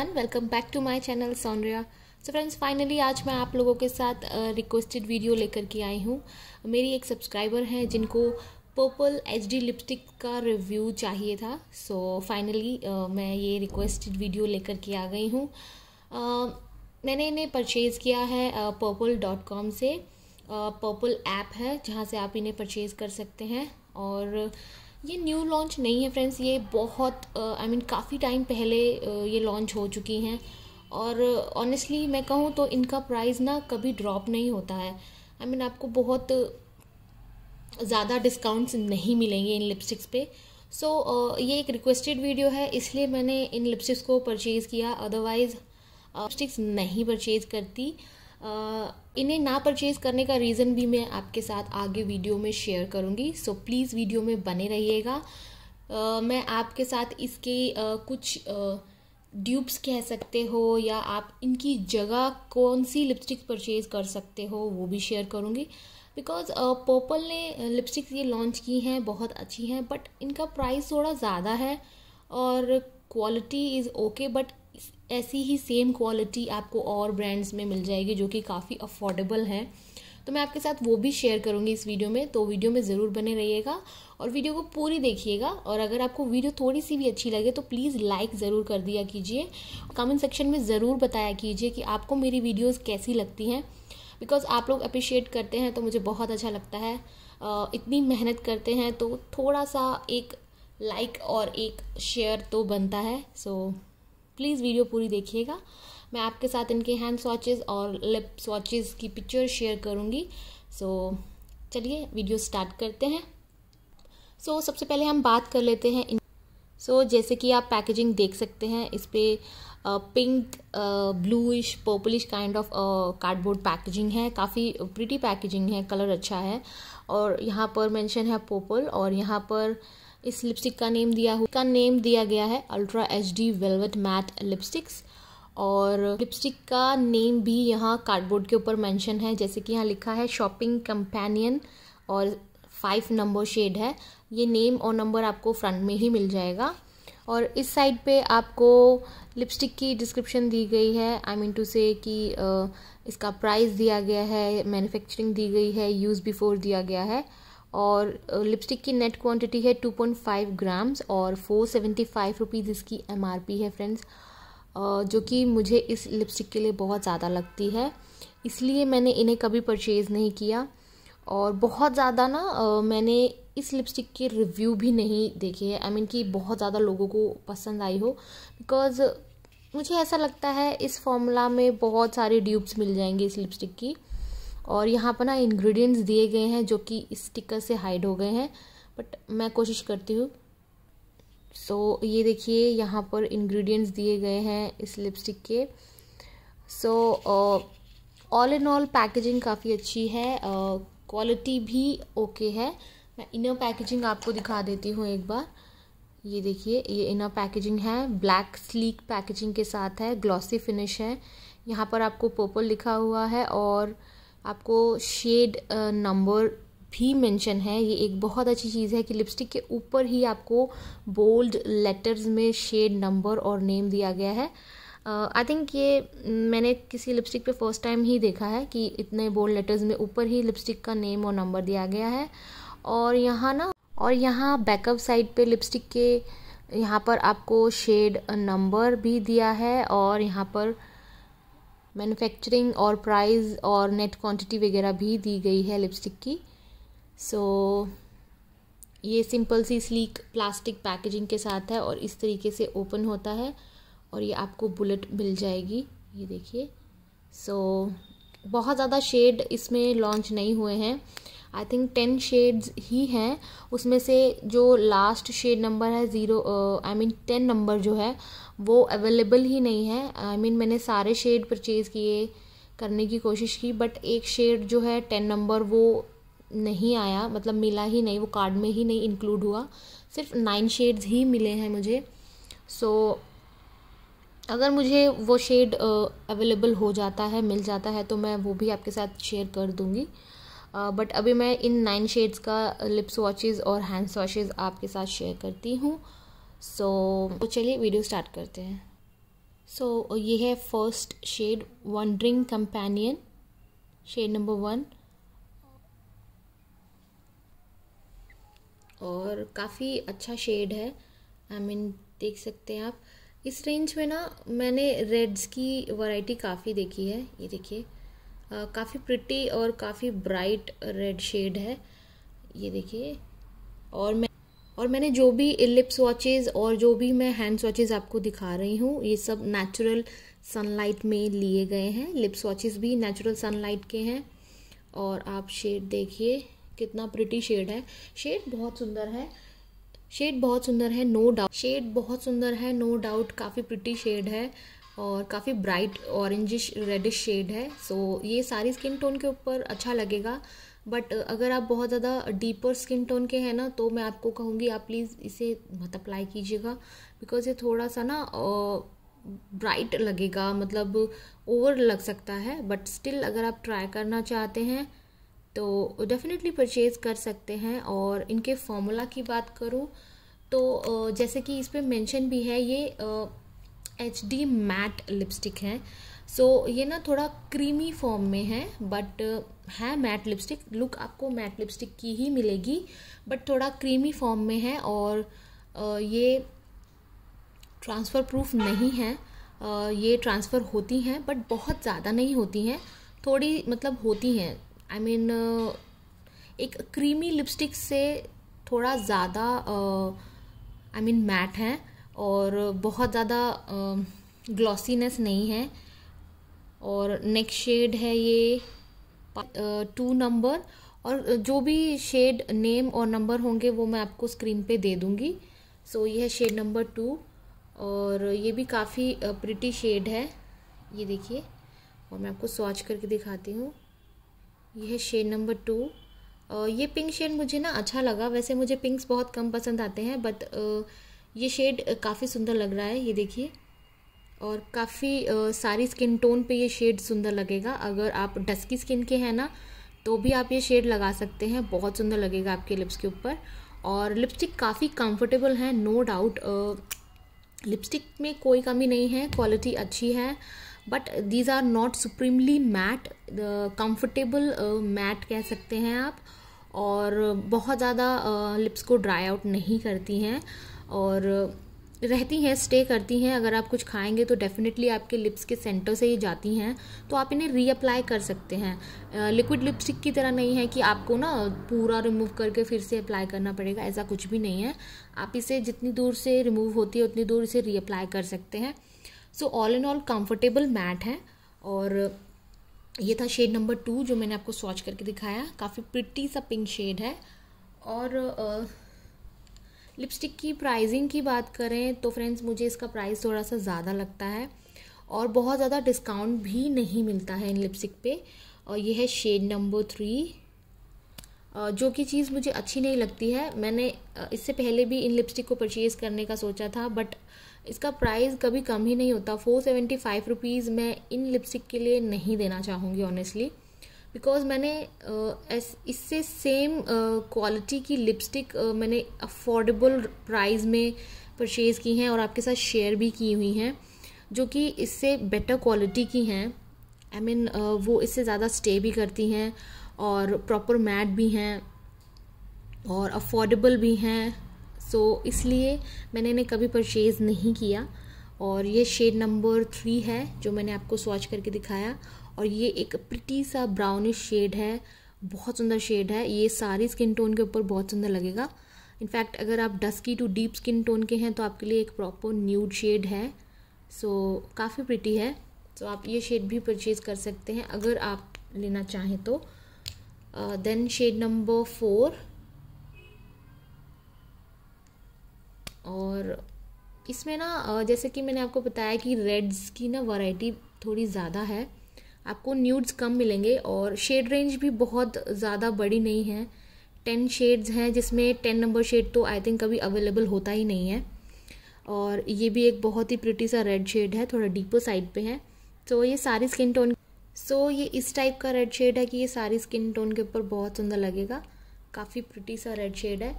everyone welcome back to my channel Sonriya so friends finally आज मैं आप लोगों के साथ रिक्वेस्टेड वीडियो लेकर के आई हूँ मेरी एक सब्सक्राइबर हैं जिनको पर्पल एच डी लिपस्टिक का रिव्यू चाहिए था सो so, फाइनली uh, मैं ये रिक्वेस्टेड वीडियो लेकर के आ गई हूँ uh, मैंने इन्हें परचेज़ किया है पर्पल डॉट कॉम से पर्पल uh, ऐप है जहाँ से आप इन्हें परचेज़ कर सकते हैं और uh, ये न्यू लॉन्च नहीं है फ्रेंड्स ये बहुत आई मीन काफ़ी टाइम पहले uh, ये लॉन्च हो चुकी हैं और ऑनेस्टली uh, मैं कहूँ तो इनका प्राइस ना कभी ड्रॉप नहीं होता है आई I मीन mean, आपको बहुत ज़्यादा डिस्काउंट्स नहीं मिलेंगे इन लिपस्टिक्स पे सो so, uh, ये एक रिक्वेस्टेड वीडियो है इसलिए मैंने इन लिपस्टिक्स को परचेज़ किया अदरवाइज़ लिपस्टिक्स नहीं परचेज़ करती इन्हें ना परचेज करने का रीज़न भी मैं आपके साथ आगे वीडियो में शेयर करूँगी सो प्लीज़ वीडियो में बने रहिएगा मैं आपके साथ इसके आ, कुछ ड्यूब्स कह सकते हो या आप इनकी जगह कौन सी लिपस्टिक परचेज कर सकते हो वो भी शेयर करूँगी बिकॉज पर्पल ने लिपस्टिक्स ये लॉन्च की हैं बहुत अच्छी हैं बट इनका प्राइस थोड़ा ज़्यादा है और क्वालिटी इज़ ओके बट ऐसी ही सेम क्वालिटी आपको और ब्रांड्स में मिल जाएगी जो कि काफ़ी अफोर्डेबल है तो मैं आपके साथ वो भी शेयर करूँगी इस वीडियो में तो वीडियो में ज़रूर बने रहिएगा और वीडियो को पूरी देखिएगा और अगर आपको वीडियो थोड़ी सी भी अच्छी लगे तो प्लीज़ लाइक ज़रूर कर दिया कीजिए कमेंट सेक्शन में ज़रूर बताया कीजिए कि आपको मेरी वीडियोज़ कैसी लगती हैं बिकॉज आप लोग अप्रिशिएट करते हैं तो मुझे बहुत अच्छा लगता है इतनी मेहनत करते हैं तो थोड़ा सा एक लाइक और एक शेयर तो बनता है सो so, प्लीज़ वीडियो पूरी देखिएगा मैं आपके साथ इनके हैंड स्वाचेज़ और लिप स्वाचेज की पिक्चर शेयर करूँगी सो so, चलिए वीडियो स्टार्ट करते हैं सो so, सबसे पहले हम बात कर लेते हैं सो so, जैसे कि आप पैकेजिंग देख सकते हैं इस पर pink bluish purplish kind of cardboard packaging है काफ़ी प्रिटी पैकेजिंग है कलर अच्छा है और यहाँ पर मेंशन है पर्पल और यहाँ पर इस लिपस्टिक का नेम दिया हुआ का नेम दिया गया है अल्ट्रा एच डी वेलवेट मैट लिपस्टिक्स और लिपस्टिक का नेम भी यहाँ कार्डबोर्ड के ऊपर मेंशन है जैसे कि यहाँ लिखा है शॉपिंग कंपेनियन और फाइव नंबर शेड है ये नेम और नंबर आपको फ्रंट में ही मिल जाएगा और इस साइड पे आपको लिपस्टिक की डिस्क्रिप्शन दी गई है आई मीन टू से कि इसका प्राइस दिया गया है मैन्युफैक्चरिंग दी गई है यूज़ बिफोर दिया गया है और लिपस्टिक की नेट क्वांटिटी है 2.5 ग्राम्स और फोर सेवेंटी फाइव रुपीज़ इसकी एम है फ्रेंड्स जो कि मुझे इस लिपस्टिक के लिए बहुत ज़्यादा लगती है इसलिए मैंने इन्हें कभी परचेज़ नहीं किया और बहुत ज़्यादा ना मैंने इस लिपस्टिक के रिव्यू भी नहीं देखे हैं आई मीन कि बहुत ज़्यादा लोगों को पसंद आई हो बिकॉज़ मुझे ऐसा लगता है इस फॉर्मूला में बहुत सारे ड्यूब्स मिल जाएंगे इस लिपस्टिक की और यहाँ पर ना इंग्रेडिएंट्स दिए गए हैं जो कि स्टिकर से हाइड हो गए हैं बट मैं कोशिश करती हूँ सो so, ये देखिए यहाँ पर इंग्रेडिएंट्स दिए गए हैं इस लिपस्टिक के so all in all packaging काफ़ी अच्छी है क्वालिटी uh, भी ओके okay है मैं इनर पैकेजिंग आपको दिखा देती हूँ एक बार ये देखिए ये इनर पैकेजिंग है ब्लैक स्लीक पैकेजिंग के साथ है ग्लॉसी फिनिश है यहाँ पर आपको पर्पल लिखा हुआ है और आपको शेड नंबर भी मेंशन है ये एक बहुत अच्छी चीज़ है कि लिपस्टिक के ऊपर ही आपको बोल्ड लेटर्स में शेड नंबर और नेम दिया गया है आई uh, थिंक ये मैंने किसी लिपस्टिक पे फर्स्ट टाइम ही देखा है कि इतने बोल्ड लेटर्स में ऊपर ही लिपस्टिक का नेम और नंबर दिया गया है और यहाँ ना और यहाँ बैकअप साइड पे लिपस्टिक के यहाँ पर आपको शेड नंबर भी दिया है और यहाँ पर मैन्युफैक्चरिंग और प्राइस और नेट क्वांटिटी वगैरह भी दी गई है लिपस्टिक की सो so, ये सिंपल सी स्लीक प्लास्टिक पैकेजिंग के साथ है और इस तरीके से ओपन होता है और ये आपको बुलेट मिल जाएगी ये देखिए सो so, बहुत ज़्यादा शेड इसमें लॉन्च नहीं हुए हैं आई थिंक टेन शेड्स ही हैं उसमें से जो लास्ट शेड नंबर है zero I mean ten number जो है वो अवेलेबल ही नहीं है आई I मीन mean, मैंने सारे शेड परचेज़ किए करने की कोशिश की बट एक शेड जो है टेन नंबर वो नहीं आया मतलब मिला ही नहीं वो कार्ड में ही नहीं इंक्लूड हुआ सिर्फ नाइन शेड्स ही मिले हैं मुझे सो so, अगर मुझे वो शेड अवेलेबल uh, हो जाता है मिल जाता है तो मैं वो भी आपके साथ शेयर कर दूँगी बट uh, अभी मैं इन नाइन शेड्स का लिप्स वॉचेज और हैंड्स वॉशेज आपके साथ शेयर करती हूँ सो so, तो चलिए वीडियो स्टार्ट करते हैं सो so, ये है first shade wandering companion shade number one और काफ़ी अच्छा शेड है आई I मीन mean, देख सकते हैं आप इस रेंज में ना मैंने रेड्स की वैरायटी काफ़ी देखी है ये देखिए काफ़ी प्रिटी और काफ़ी ब्राइट रेड शेड है ये देखिए और मैं और मैंने जो भी लिप्स वॉचेज़ और जो भी मैं हैंड वॉचेज़ आपको दिखा रही हूँ ये सब नेचुरल सनलाइट में लिए गए हैं लिप्स वॉचेज़ भी नेचुरल सनलाइट के हैं और आप शेड देखिए कितना प्रिटी शेड है शेड बहुत सुंदर है शेड बहुत सुंदर है नो डाउट शेड बहुत सुंदर है नो डाउट काफ़ी प्रिटी शेड है और काफ़ी ब्राइट ऑरेंजिश रेडिश शेड है सो so, ये सारी स्किन टोन के ऊपर अच्छा लगेगा बट अगर आप बहुत ज़्यादा डीपर स्किन टोन के हैं ना तो मैं आपको कहूँगी आप प्लीज़ इसे मत अप्लाई कीजिएगा बिकॉज़ ये थोड़ा सा ना ब्राइट लगेगा मतलब ओवर लग सकता है बट स्टिल अगर आप ट्राई करना चाहते हैं तो डेफिनेटली परचेज़ कर सकते हैं और इनके फॉर्मूला की बात करूँ तो जैसे कि इस पर मैंशन भी है ये एच डी मैट लिपस्टिक है सो so, ये ना थोड़ा क्रीमी फॉर्म में है बट uh, है मैट लिपस्टिक लुक आपको मैट लिपस्टिक की ही मिलेगी बट थोड़ा क्रीमी फॉर्म में है और uh, ये ट्रांसफ़र प्रूफ नहीं है uh, ये ट्रांसफ़र होती हैं बट बहुत ज़्यादा नहीं होती हैं थोड़ी मतलब होती हैं आई मीन एक क्रीमी लिपस्टिक से थोड़ा ज़्यादा आई मीन मैट है और बहुत ज़्यादा ग्लॉसीनेस नहीं है और नेक शेड है ये टू नंबर और जो भी शेड नेम और नंबर होंगे वो मैं आपको स्क्रीन पे दे दूँगी सो ये है शेड नंबर टू और ये भी काफ़ी प्रिटी शेड है ये देखिए और मैं आपको स्वाच करके दिखाती हूँ ये है शेड नंबर टू ये पिंक शेड मुझे ना अच्छा लगा वैसे मुझे पिंक्स बहुत कम पसंद आते हैं बट ये शेड काफ़ी सुंदर लग रहा है ये देखिए और काफ़ी सारी स्किन टोन पे ये शेड सुंदर लगेगा अगर आप डस्की स्किन के हैं ना तो भी आप ये शेड लगा सकते हैं बहुत सुंदर लगेगा आपके लिप्स के ऊपर और लिपस्टिक काफ़ी कंफर्टेबल है नो डाउट लिपस्टिक में कोई कमी नहीं है क्वालिटी अच्छी है but these are not supremely matte comfortable matte कह सकते हैं आप और बहुत ज़्यादा लिप्स uh, को ड्राई आउट नहीं करती हैं और रहती हैं स्टे करती हैं अगर आप कुछ खाएंगे तो डेफ़िनेटली आपके लिप्स के सेंटर से ही जाती हैं तो आप इन्हें रीअप्लाई कर सकते हैं लिक्विड लिपस्टिक की तरह नहीं है कि आपको ना पूरा रिमूव करके फिर से अप्लाई करना पड़ेगा ऐसा कुछ भी नहीं है आप इसे जितनी दूर से रिमूव होती है उतनी दूर इसे रीअप्लाई कर सकते हैं so all in all comfortable matte है और ये था शेड नंबर टू जो मैंने आपको स्वॉच करके दिखाया काफ़ी प्रिटी सा पिंक शेड है और uh, लिपस्टिक की प्राइसिंग की बात करें तो फ्रेंड्स मुझे इसका प्राइस थोड़ा सा ज़्यादा लगता है और बहुत ज़्यादा डिस्काउंट भी नहीं मिलता है इन लिपस्टिक पे और ये है शेड नंबर थ्री जो कि चीज़ मुझे अच्छी नहीं लगती है मैंने इससे पहले भी इन लिपस्टिक को परचेज़ करने का सोचा था बट इसका प्राइस कभी कम ही नहीं होता फोर सेवेंटी फाइव रुपीज़ मैं इन लिपस्टिक के लिए नहीं देना चाहूँगी ऑनेस्टली बिकॉज मैंने इससे सेम क्वालिटी की लिपस्टिक मैंने अफोर्डेबल प्राइस में परचेज़ की हैं और आपके साथ शेयर भी की हुई हैं जो कि इससे बेटर क्वालिटी की हैं आई मीन वो इससे ज़्यादा स्टे भी करती हैं और प्रॉपर मैट भी हैं और अफोर्डेबल भी हैं सो so, इसलिए मैंने इन्हें कभी परचेज़ नहीं किया और ये शेड नंबर थ्री है जो मैंने आपको स्वाच करके दिखाया और ये एक प्रिटी सा ब्राउनिश शेड है बहुत सुंदर शेड है ये सारी स्किन टोन के ऊपर बहुत सुंदर लगेगा इनफैक्ट अगर आप dusky to deep skin tone के हैं तो आपके लिए एक प्रॉपर न्यूड शेड है सो so, काफ़ी प्रिटी है सो so, आप ये शेड भी परचेज़ कर सकते हैं अगर आप लेना चाहें तो देन शेड नंबर फोर और इसमें ना uh, जैसे कि मैंने आपको बताया कि रेड्स की ना वैरायटी थोड़ी ज़्यादा है आपको न्यूड्स कम मिलेंगे और शेड रेंज भी बहुत ज़्यादा बड़ी नहीं है टेन शेड्स हैं जिसमें टेन नंबर शेड तो आई थिंक कभी अवेलेबल होता ही नहीं है और ये भी एक बहुत ही प्रिटी सा रेड शेड है थोड़ा डीपर साइड पे है सो so, ये सारी स्किन टोन सो so, ये इस टाइप का रेड शेड है कि ये सारी स्किन टोन के ऊपर बहुत सुंदर लगेगा काफ़ी प्रिटी सा रेड शेड है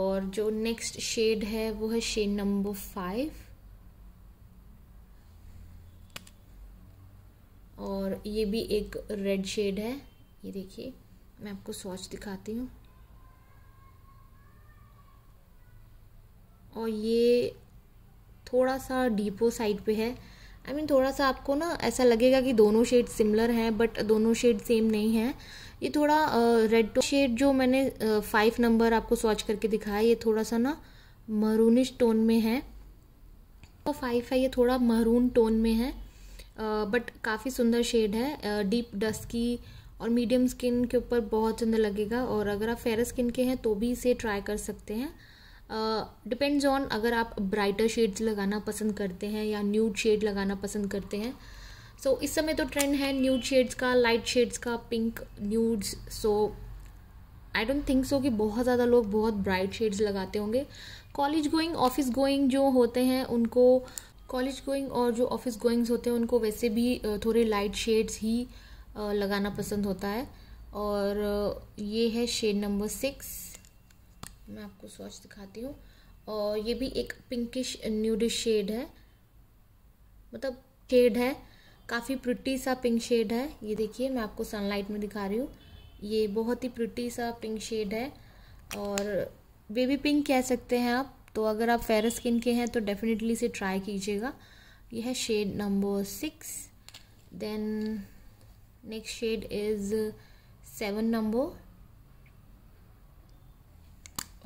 और जो नेक्स्ट शेड है वो है शेड नंबर फाइव और ये भी एक रेड शेड है ये देखिए मैं आपको स्वाच दिखाती हूँ और ये थोड़ा सा डीपो साइड पे है आई I मीन mean, थोड़ा सा आपको ना ऐसा लगेगा कि दोनों शेड सिमिलर हैं बट दोनों शेड सेम नहीं है ये थोड़ा रेड टो शेड जो मैंने फाइव नंबर आपको स्वाच करके दिखाया ये थोड़ा सा ना मरूनिश टोन में है तो फाइव है ये थोड़ा मरून टोन में है बट काफ़ी सुंदर शेड है डीप डस्ट की और मीडियम स्किन के ऊपर बहुत सुंदर लगेगा और अगर आप फेयर स्किन के हैं तो भी इसे ट्राई कर सकते हैं डिपेंड्स uh, ऑन अगर आप ब्राइटर शेड्स लगाना पसंद करते हैं या न्यूड शेड लगाना पसंद करते हैं सो so, इस समय तो ट्रेंड है न्यूड शेड्स का लाइट शेड्स का pink nudes so I don't think so कि बहुत ज़्यादा लोग बहुत ब्राइट शेड्स लगाते होंगे कॉलेज गोइंग ऑफिस गोइंग जो होते हैं उनको कॉलेज गोइंग और जो ऑफिस गोइंग्स होते हैं उनको वैसे भी थोड़े लाइट शेड्स ही लगाना पसंद होता है और ये है शेड नंबर सिक्स मैं आपको स्वच्छ दिखाती हूँ और ये भी एक पिंकिश न्यूडिश शेड है मतलब शेड है काफ़ी प्रिटी सा पिंक शेड है ये देखिए मैं आपको सनलाइट में दिखा रही हूँ ये बहुत ही प्रिटी सा पिंक शेड है और बेबी पिंक कह सकते हैं आप तो अगर आप फेयर स्किन के हैं तो डेफिनेटली इसे ट्राई कीजिएगा यह है shade number six then next shade is seven number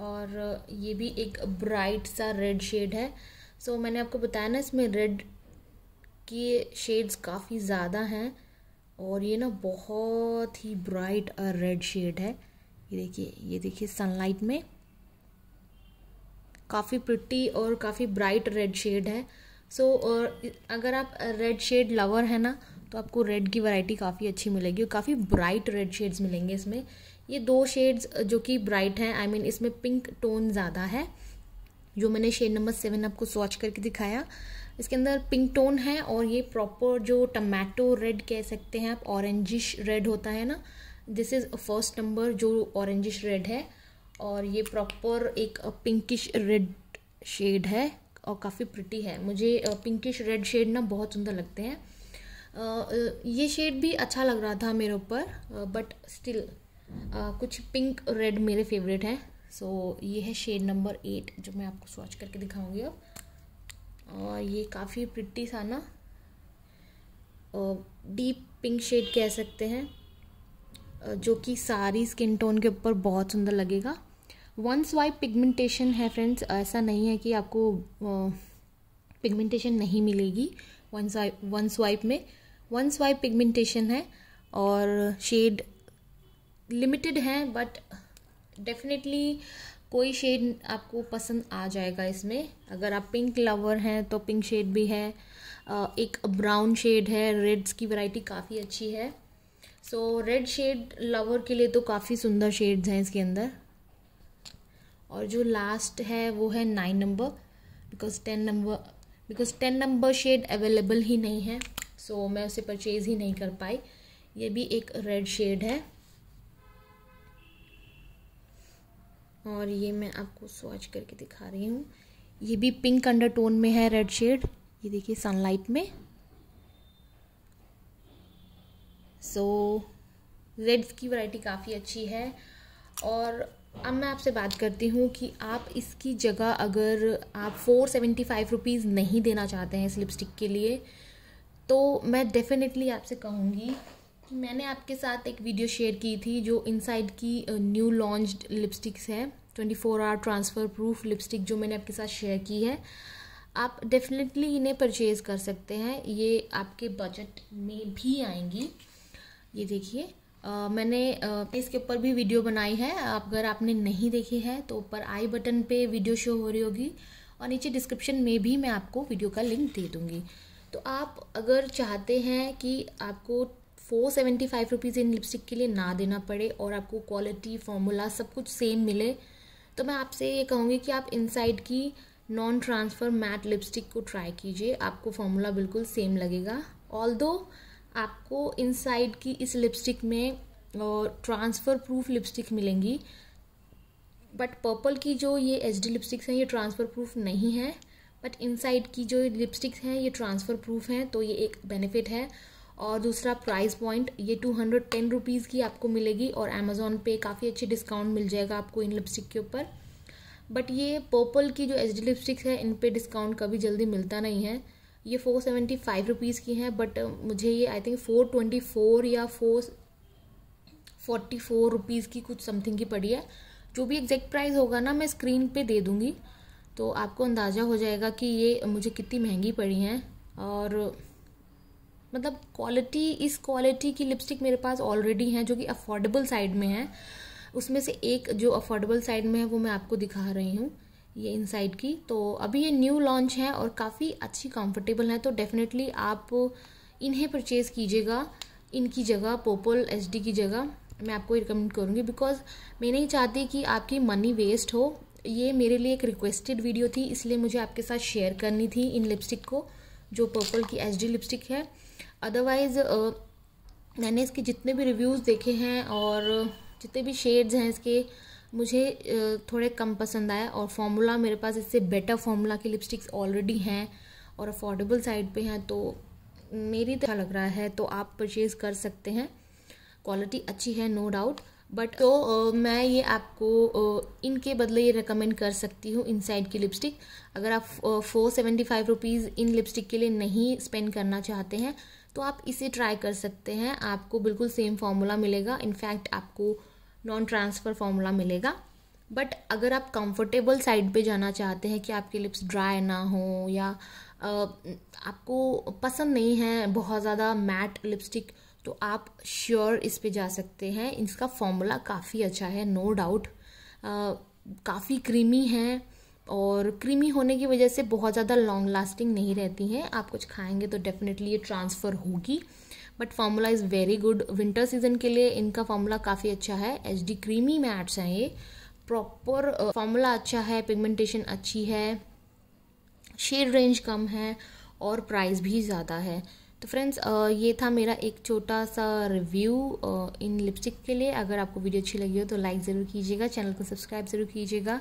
और uh, ये भी एक ब्राइट सा रेड शेड है सो so, मैंने आपको बताया ना इसमें रेड के शेड्स काफ़ी ज़्यादा हैं और ये ना बहुत ही ब्राइट रेड शेड है ये देखिए ये देखिए सनलाइट में काफ़ी प्रिटी और काफ़ी ब्राइट रेड शेड है सो so, अगर आप रेड शेड लवर है ना तो आपको रेड की वैरायटी काफ़ी अच्छी मिलेगी और काफ़ी ब्राइट रेड शेड्स मिलेंगे इसमें ये दो शेड्स जो कि ब्राइट हैं आई I मीन mean, इसमें पिंक टोन ज़्यादा है जो मैंने शेड नंबर सेवन आपको स्वॉच करके दिखाया इसके अंदर पिंक टोन है और ये प्रॉपर जो टमाटो रेड कह सकते हैं आप ऑरेंजिश रेड होता है ना दिस इज़ फर्स्ट नंबर जो ऑरेंजिश रेड है और ये प्रॉपर एक पिंकिश रेड शेड है और काफ़ी प्रिटी है मुझे पिंकिश रेड शेड ना बहुत सुंदर लगते हैं ये शेड भी अच्छा लग रहा था मेरे ऊपर बट स्टिल कुछ पिंक रेड मेरे फेवरेट हैं सो so, ये है शेड नंबर एट जो मैं आपको स्वाच करके दिखाऊंगी अब और ये काफ़ी प्रिटी सा ना डीप पिंक शेड कह सकते हैं जो कि सारी स्किन टोन के ऊपर बहुत सुंदर लगेगा वन स्वाइप पिगमेंटेशन है फ्रेंड्स ऐसा नहीं है कि आपको पिगमेंटेशन नहीं मिलेगी वन स्वाइप वन स्वाइप में वन स्वाइप पिगमेंटेशन है और शेड लिमिटेड हैं बट डेफिनेटली कोई शेड आपको पसंद आ जाएगा इसमें अगर आप पिंक लवर हैं तो पिंक शेड भी है एक ब्राउन शेड है रेड्स की वैरायटी काफ़ी अच्छी है सो रेड शेड लवर के लिए तो काफ़ी सुंदर शेड्स हैं इसके अंदर और जो लास्ट है वो है nine number because ten number because ten number shade available ही नहीं है सो so, मैं उसे परचेज़ ही नहीं कर पाई ये भी एक रेड शेड है और ये मैं आपको स्वाच करके दिखा रही हूँ ये भी पिंक अंडरटोन में है रेड शेड ये देखिए सनलाइट में सो रेड्स की वैरायटी काफ़ी अच्छी है और अब मैं आपसे बात करती हूँ कि आप इसकी जगह अगर आप फोर सेवेंटी फाइव रुपीज़ नहीं देना चाहते हैं इस लिपस्टिक के लिए तो मैं डेफिनेटली आपसे कहूँगी कि मैंने आपके साथ एक वीडियो शेयर की थी जो इनसाइड की न्यू लॉन्च्ड लिपस्टिक्स हैं twenty four hour transfer proof lipstick जो मैंने आपके साथ शेयर की है आप डेफिनेटली इन्हें परचेज़ कर सकते हैं ये आपके बजट में भी आएंगी ये देखिए मैंने आ, इसके ऊपर भी वीडियो बनाई है आप अगर आपने नहीं देखी है तो ऊपर आई बटन पे वीडियो शो हो रही होगी और नीचे डिस्क्रिप्शन में भी मैं आपको वीडियो का लिंक दे दूँगी तो आप अगर चाहते हैं कि आपको four seventy five rupees in lipstick के लिए ना देना पड़े और आपको क्वालिटी फॉर्मूला सब कुछ सेम मिले तो मैं आपसे ये कहूँगी कि आप इनसाइड की नॉन ट्रांसफ़र मैट लिपस्टिक को ट्राई कीजिए आपको फॉर्मूला बिल्कुल सेम लगेगा ऑल दो आपको इनसाइड की इस लिपस्टिक में ट्रांसफ़र प्रूफ लिपस्टिक मिलेंगी बट पर्पल की जो ये एच डी लिपस्टिक्स हैं ये ट्रांसफ़र प्रूफ नहीं है बट इनसाइड की जो लिपस्टिक्स हैं ये ट्रांसफ़र प्रूफ हैं तो ये एक बेनिफिट है और दूसरा प्राइस पॉइंट ये टू हंड्रेड टेन रुपीज़ की आपको मिलेगी और अमेज़ोन पे काफ़ी अच्छे डिस्काउंट मिल जाएगा आपको इन लिपस्टिक के ऊपर बट ये पर्पल की जो एच डी लिपस्टिक्स है इन पर डिस्काउंट कभी जल्दी मिलता नहीं है ये फोर सेवेंटी फाइव रुपीज़ की हैं बट uh, मुझे ये I think four twenty four या फोर फोर्टी फोर रुपीज़ की कुछ समथिंग की पड़ी है जो भी एग्जैक्ट प्राइस होगा ना मैं स्क्रीन पे दे दूँगी तो आपको अंदाज़ा हो जाएगा कि ये मुझे कितनी महंगी पड़ी हैं और मतलब क्वालिटी इस क्वालिटी की लिपस्टिक मेरे पास ऑलरेडी हैं जो कि अफोर्डेबल साइड में है उसमें से एक जो अफोर्डेबल साइड में है वो मैं आपको दिखा रही हूँ ये इनसाइड की तो अभी ये न्यू लॉन्च है और काफ़ी अच्छी कंफर्टेबल है तो डेफिनेटली आप इन्हें परचेज़ कीजिएगा इनकी जगह पोपोल एच की जगह मैं आपको रिकमेंड करूँगी बिकॉज मैं नहीं चाहती कि आपकी मनी वेस्ट हो ये मेरे लिए एक रिक्वेस्टेड वीडियो थी इसलिए मुझे आपके साथ शेयर करनी थी इन लिपस्टिक को जो पर्पल की एच लिपस्टिक है अदरवाइज़ मैंने इसके जितने भी रिव्यूज़ देखे हैं और जितने भी शेड्स हैं इसके मुझे थोड़े कम पसंद आया और फॉर्मूला मेरे पास इससे बेटर फॉर्मूला की लिपस्टिक्स ऑलरेडी हैं और अफोर्डेबल साइड पे हैं तो मेरी तरह अच्छा लग रहा है तो आप परचेज़ कर सकते हैं क्वालिटी अच्छी है नो डाउट बट तो मैं ये आपको इनके बदले ये रिकमेंड कर सकती हूँ इनसाइड की लिपस्टिक अगर आप four seventy five rupees in lipstick के लिए नहीं स्पेंड करना चाहते हैं तो आप इसे ट्राई कर सकते हैं आपको बिल्कुल सेम फार्मूला मिलेगा इनफैक्ट आपको नॉन ट्रांसफ़र फॉर्मूला मिलेगा बट अगर आप कंफर्टेबल साइड पे जाना चाहते हैं कि आपके लिप्स ड्राई ना हो या आपको पसंद नहीं है बहुत ज़्यादा मैट लिपस्टिक तो आप श्योर इस पे जा सकते हैं इसका फॉर्मूला काफ़ी अच्छा है नो डाउट काफ़ी क्रीमी है और क्रीमी होने की वजह से बहुत ज़्यादा लॉन्ग लास्टिंग नहीं रहती हैं आप कुछ खाएंगे तो डेफिनेटली ये ट्रांसफ़र होगी but formula is very good winter season के लिए इनका फार्मूला काफ़ी अच्छा है एच डी क्रीमी मैट्स हैं ये प्रॉपर फार्मूला अच्छा है पिगमेंटेशन अच्छी है शेड रेंज कम है और प्राइस भी ज़्यादा है तो फ्रेंड्स ये था मेरा एक छोटा सा रिव्यू इन लिपस्टिक के लिए अगर आपको वीडियो अच्छी लगी हो तो लाइक ज़रूर कीजिएगा चैनल को सब्सक्राइब ज़रूर कीजिएगा